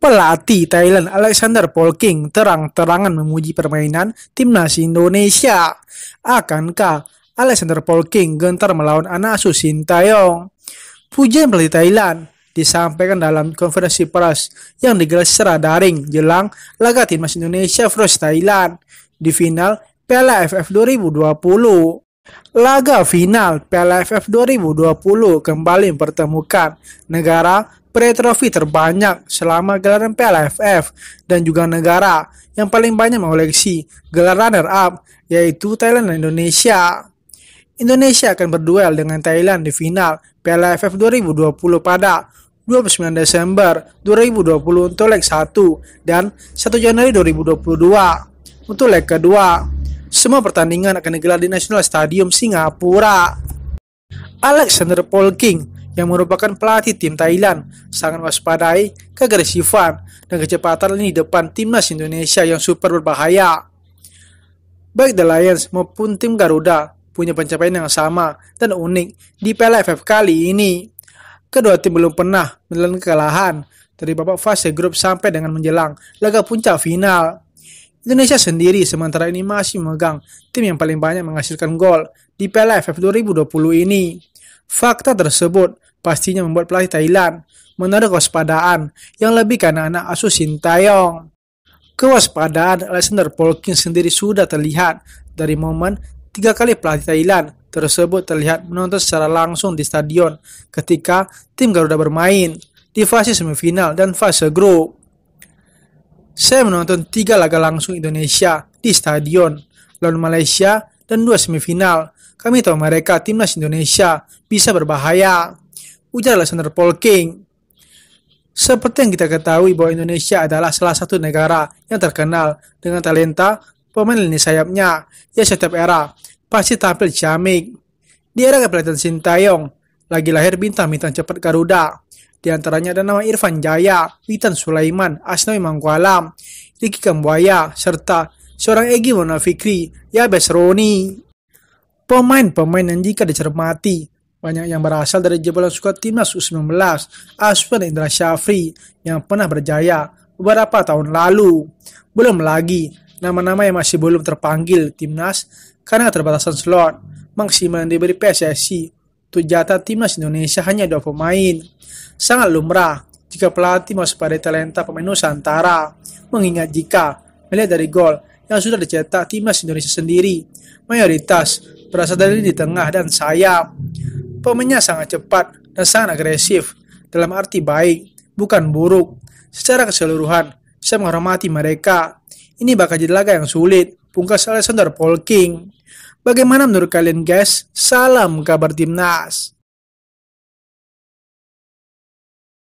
Pelatih Thailand Alexander Polking terang-terangan memuji permainan timnas Indonesia. Akankah Alexander Polking gentar melawan anak Anasu Sintayong? Pujian pelatih Thailand disampaikan dalam konferensi pers yang digelar secara daring jelang laga timnas Indonesia versus Thailand di final Piala AFF 2020. Laga final Piala AFF 2020 kembali mempertemukan negara Peraih trofi terbanyak selama gelaran PLFF dan juga negara yang paling banyak mengoleksi gelar runner-up yaitu Thailand dan Indonesia. Indonesia akan berduel dengan Thailand di final PLFF 2020 pada 29 Desember 2020 untuk leg 1 dan 1 Januari 2022 untuk leg kedua. Semua pertandingan akan digelar di National Stadium Singapura. Alexander Paul King yang merupakan pelatih tim Thailand, sangat waspadai keagresifan dan kecepatan lini depan timnas Indonesia yang super berbahaya. Baik The Lions maupun tim Garuda punya pencapaian yang sama dan unik di Piala FF kali ini. Kedua tim belum pernah menelan kekalahan dari babak fase grup sampai dengan menjelang laga puncak final. Indonesia sendiri sementara ini masih memegang tim yang paling banyak menghasilkan gol di Piala FF 2020 ini. Fakta tersebut pastinya membuat pelatih Thailand menaruh kewaspadaan yang lebih karena anak-anak asuh Sintayong. Kewaspadaan Alexander Polkin sendiri sudah terlihat dari momen tiga kali pelatih Thailand tersebut terlihat menonton secara langsung di stadion ketika tim Garuda bermain di fase semifinal dan fase grup. Saya menonton tiga laga langsung Indonesia di stadion lawan Malaysia dan dua semifinal. Kami tahu mereka timnas Indonesia bisa berbahaya ujar Alexander Paul King. Seperti yang kita ketahui bahwa Indonesia adalah salah satu negara yang terkenal dengan talenta pemain lini sayapnya yang setiap era pasti tampil ciamik. Di era kepelatihan Sintayong, lagi lahir bintang-bintang cepat Garuda. Di antaranya ada nama Irfan Jaya, Witan Sulaiman, Asnawi Mangkualam, Riki Kambuaya, serta seorang Egi Mona Fikri, Yabes Roni. Pemain-pemain yang jika dicermati banyak yang berasal dari jebolan skuad timnas U19, Aswan Indra Syafri yang pernah berjaya beberapa tahun lalu. Belum lagi nama-nama yang masih belum terpanggil timnas karena terbatasan slot maksimal yang diberi PSSI untuk jatah timnas Indonesia hanya dua pemain. Sangat lumrah jika pelatih mau pada talenta pemain Nusantara, mengingat jika melihat dari gol yang sudah dicetak timnas Indonesia sendiri, mayoritas berasal dari di tengah dan sayap. Pemainnya sangat cepat dan sangat agresif, dalam arti baik, bukan buruk. Secara keseluruhan, saya menghormati mereka. Ini bakal jadi laga yang sulit, pungkas Alexander Polking. Bagaimana menurut kalian guys? Salam kabar timnas.